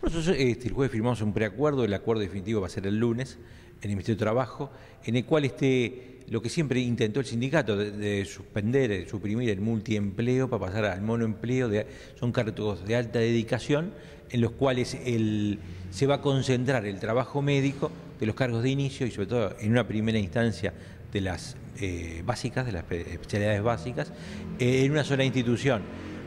Por eso este, el jueves firmamos un preacuerdo, el acuerdo definitivo va a ser el lunes en el Ministerio de Trabajo, en el cual este, lo que siempre intentó el sindicato de, suspender, de suprimir el multiempleo para pasar al monoempleo, son cargos de alta dedicación en los cuales el, se va a concentrar el trabajo médico de los cargos de inicio y sobre todo en una primera instancia de las eh, básicas, de las especialidades básicas, eh, en una sola institución.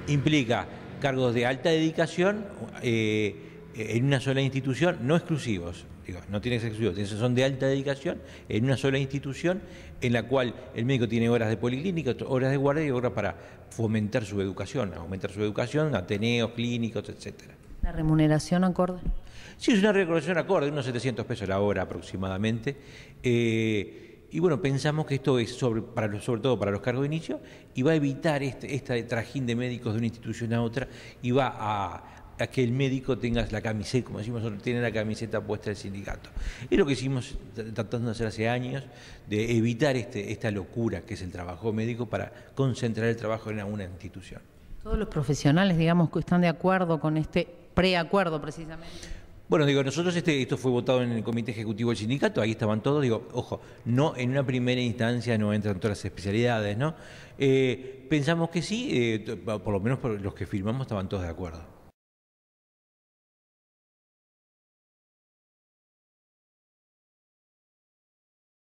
Implica cargos de alta dedicación. Eh, en una sola institución, no exclusivos, digo, no tiene que ser exclusivos, son de alta dedicación, en una sola institución en la cual el médico tiene horas de policlínica, horas de guardia y horas para fomentar su educación, aumentar su educación, ateneos, clínicos, etcétera. ¿La remuneración acorde? Sí, es una remuneración acorde, unos 700 pesos la hora aproximadamente. Eh, y bueno, pensamos que esto es sobre, para sobre todo para los cargos de inicio y va a evitar este, este trajín de médicos de una institución a otra y va a que el médico tenga la camiseta, como decimos nosotros, tiene la camiseta puesta del sindicato. Es lo que hicimos tratando de hacer hace años, de evitar este, esta locura que es el trabajo médico para concentrar el trabajo en una institución. Todos los profesionales, digamos, que están de acuerdo con este preacuerdo precisamente. Bueno, digo, nosotros este, esto fue votado en el comité ejecutivo del sindicato, ahí estaban todos, digo, ojo, no en una primera instancia no entran todas las especialidades, ¿no? Eh, pensamos que sí, eh, por lo menos los que firmamos estaban todos de acuerdo.